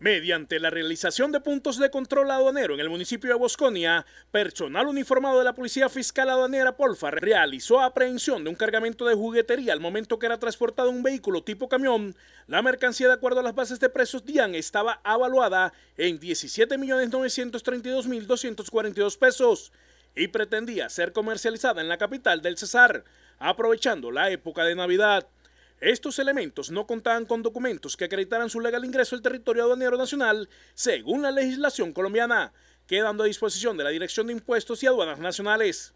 Mediante la realización de puntos de control aduanero en el municipio de Bosconia, personal uniformado de la Policía Fiscal Aduanera Polfa realizó aprehensión de un cargamento de juguetería al momento que era transportado un vehículo tipo camión. La mercancía, de acuerdo a las bases de precios DIAN, estaba avaluada en 17.932.242 pesos y pretendía ser comercializada en la capital del Cesar, aprovechando la época de Navidad. Estos elementos no contaban con documentos que acreditaran su legal ingreso al territorio aduanero nacional según la legislación colombiana, quedando a disposición de la Dirección de Impuestos y Aduanas Nacionales.